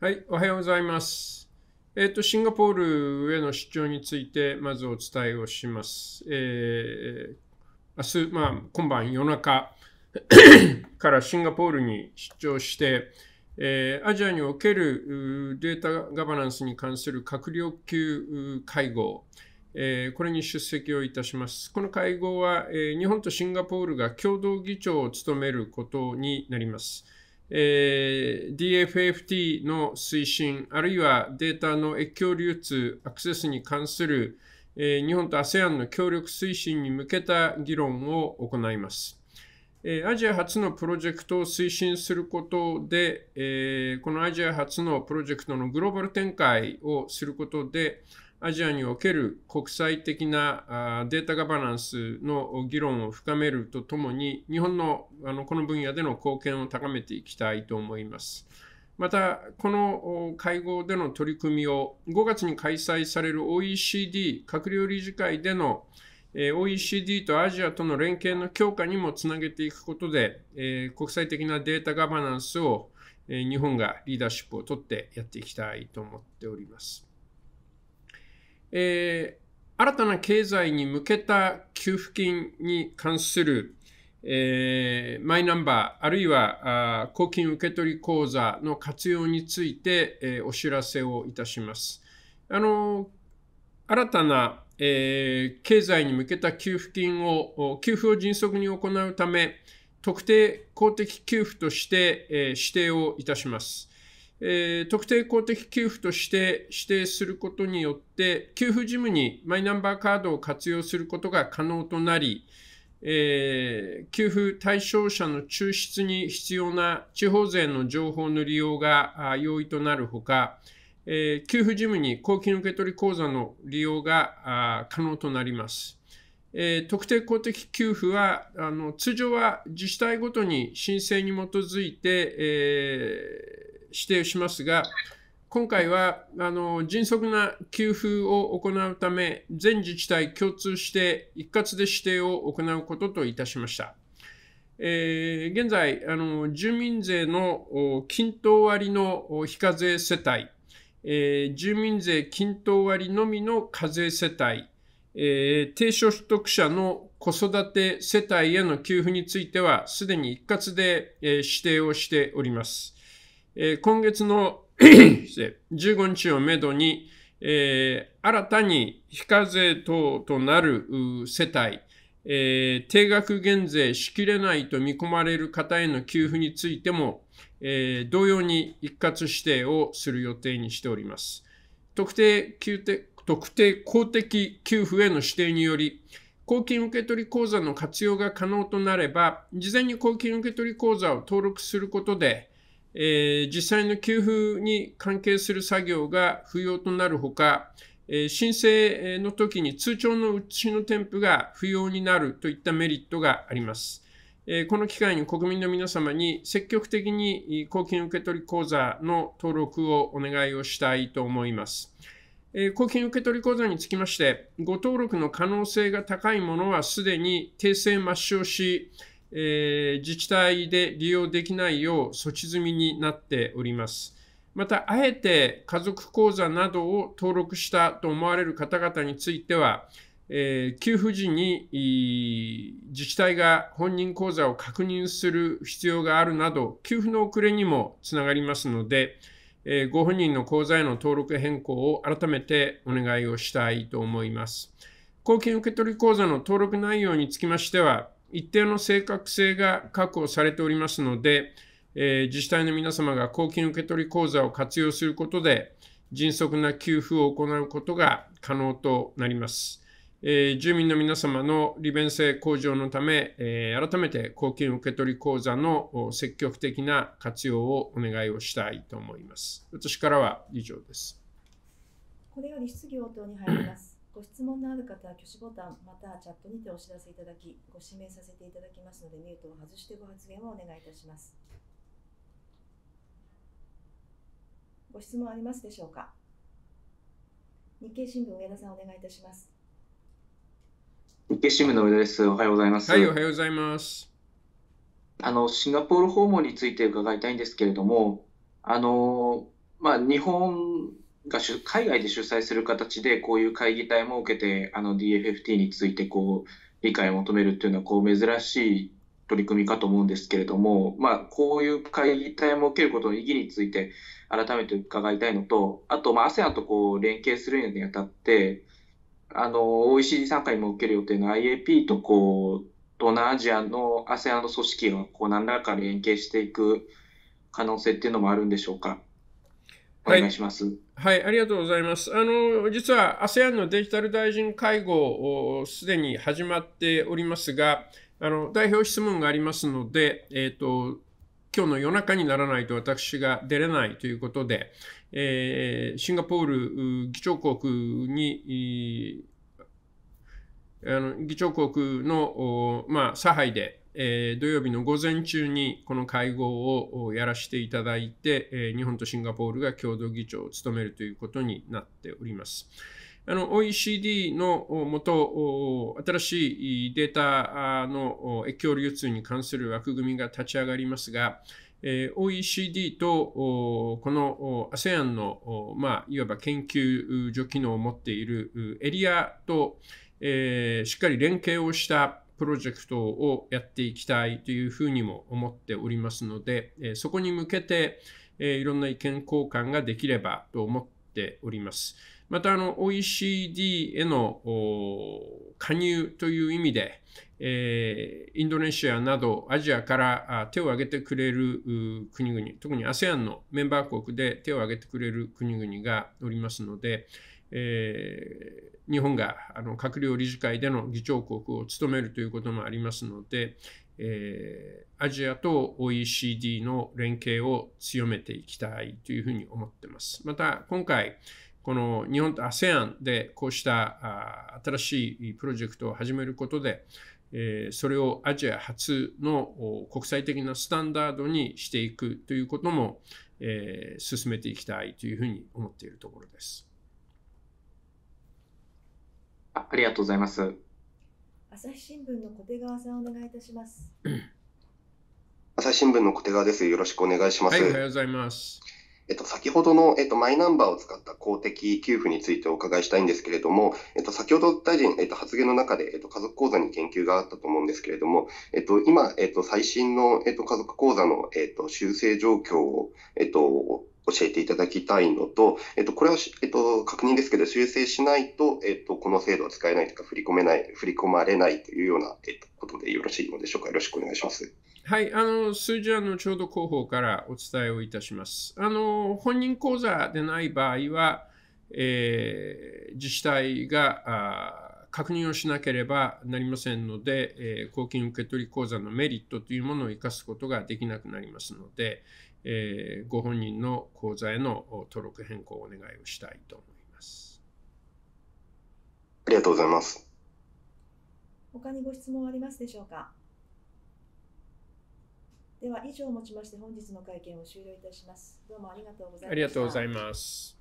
はい、おはようございます。えっ、ー、と、シンガポールへの出張について、まずお伝えをします。えー、明日、まあ、今晩夜中 からシンガポールに出張して、えー、アジアにおけるデータガバナンスに関する閣僚級会合、えー、これに出席をいたします。この会合は、えー、日本とシンガポールが共同議長を務めることになります。えー、DFFT の推進、あるいはデータの越境流通、アクセスに関する、えー、日本と ASEAN の協力推進に向けた議論を行います。えー、アジア初のプロジェクトを推進することで、えー、このアジア初のプロジェクトのグローバル展開をすることで、アジアにおける国際的なデータガバナンスの議論を深めるとともに、日本のあのこの分野での貢献を高めていきたいと思います。また、この会合での取り組みを5月に開催される OECD 閣僚理事会での OECD とアジアとの連携の強化にもつなげていくことで、国際的なデータガバナンスを日本がリーダーシップを取ってやっていきたいと思っております。えー、新たな経済に向けた給付金に関する、えー、マイナンバーあるいは公金受取口座の活用について、えー、お知らせをいたします。あの新たな、えー、経済に向けた給付金を給付を迅速に行うため特定公的給付として、えー、指定をいたします。えー、特定公的給付として指定することによって、給付事務にマイナンバーカードを活用することが可能となり、えー、給付対象者の抽出に必要な地方税の情報の利用が容易となるほか、えー、給付事務に公金受取口座の利用が可能となります。えー、特定公的給付はあの通常は自治体ごとに申請に基づいて、えー指定しますが、今回はあの迅速な給付を行うため、全自治体共通して一括で指定を行うことといたしました。えー、現在あの、住民税の均等割の非課税世帯、えー、住民税均等割のみの課税世帯、えー、低所得者の子育て世帯への給付については、すでに一括で、えー、指定をしております。え今月の15 日をめどに、えー、新たに非課税等となる世帯、えー、定額減税しきれないと見込まれる方への給付についても、えー、同様に一括指定をする予定にしております。特定特定公的給付への指定により、公金受取口座の活用が可能となれば、事前に公金受取口座を登録することで、えー、実際の給付に関係する作業が不要となるほか、えー、申請の時に通帳の写しの添付が不要になるといったメリットがあります。えー、この機会に国民の皆様に積極的に公金受取口座の登録をお願いをしたいと思います。えー、公金受取口座につきまして、ご登録の可能性が高いものはすでに訂正抹消し、えー、自治体で利用できないよう措置済みになっております。また、あえて家族口座などを登録したと思われる方々については、えー、給付時に自治体が本人口座を確認する必要があるなど、給付の遅れにもつながりますので、えー、ご本人の口座への登録変更を改めてお願いをしたいと思います。公金受取口座の登録内容につきましては、一定の正確性が確保されておりますので、えー、自治体の皆様が公金受取口座を活用することで、迅速な給付を行うことが可能となります。えー、住民の皆様の利便性向上のため、えー、改めて公金受取口座の積極的な活用をお願いをしたいと思います。私からは以上です。これより質疑応答に入ります。ご質問のある方は挙手ボタンまたはチャットにてお知らせいただきご指名させていただきますのでミュートを外してご発言をお願いいたしますご質問ありますでしょうか日経新聞上田さんお願いいたします日経新聞の上田ですおはようございますはいおはようございますあのシンガポール訪問について伺いたいんですけれどもあのまあ日本が海外で主催する形でこういう会議体設けてあの DFFT についてこう理解を求めるというのはこう珍しい取り組みかと思うんですけれども、まあ、こういう会議体設けることの意義について改めて伺いたいのとあと、ま ASEAN とこう連携するにあたってあの OECD 参加に設ける予定の IAP とこう東南アジアの ASEAN の組織がこう何らか連携していく可能性っていうのもあるんでしょうか。お願いします。はい、はい、ありがとうございます。あの、実は ASEAN のデジタル大臣会合をすでに始まっておりますが、あの、代表質問がありますので、えっ、ー、と、今日の夜中にならないと私が出れないということで、えー、シンガポール議長国に、あの議長国の、まあ、差配で、えー、土曜日の午前中にこの会合をやらせていただいて、えー、日本とシンガポールが共同議長を務めるということになっております。OECD のもと、新しいデータの越境流通に関する枠組みが立ち上がりますが、OECD とこの ASEAN の、まあ、いわば研究所機能を持っているエリアと、えー、しっかり連携をしたプロジェクトをやっていきたいというふうにも思っておりますので、えそこに向けて、えいろんな意見交換ができればと思っております。またあの OECD への加入という意味で、えインドネシアなどアジアから手を挙げてくれる国々、特に ASEAN のメンバー国で手を挙げてくれる国々がおりますので、えー、日本があの閣僚理事会での議長国を務めるということもありますので、えー、アジアと OECD の連携を強めていきたいというふうに思ってます。また今回この日本と ASEAN でこうした新しいプロジェクトを始めることで、えー、それをアジア初の国際的なスタンダードにしていくということも、えー、進めていきたいというふうに思っているところです。あありがとうございます。朝日新聞の小手川さんお願いいたします。朝日新聞の小手川です。よろしくお願いします。はい、おはようございます。えっと、先ほどの、えっと、マイナンバーを使った公的給付についてお伺いしたいんですけれども、えっと、先ほど大臣、えっと、発言の中で、えっと、家族口座に言及があったと思うんですけれども、えっと、今、えっと、最新の、えっと、家族口座の、えっと、修正状況を、えっと、教えていただきたいのと、えっと、これは、えっと、確認ですけど、修正しないと、えっと、この制度は使えないとか、振り込めない、振り込まれないというような、えっと、ことでよろしいのでしょうか。よろしくお願いします。はい、あの数字は後ほど広報からお伝えをいたします。あの本人口座でない場合は、えー、自治体が確認をしなければなりませんので、えー、公金受取口座のメリットというものを生かすことができなくなりますので、えー、ご本人の口座への登録変更をお願いをしたいと思います。ありがとうございます。他にご質問ありますでしょうか。では以上をもちまして本日の会見を終了いたします。どうもありがとうございました。ありがとうございます。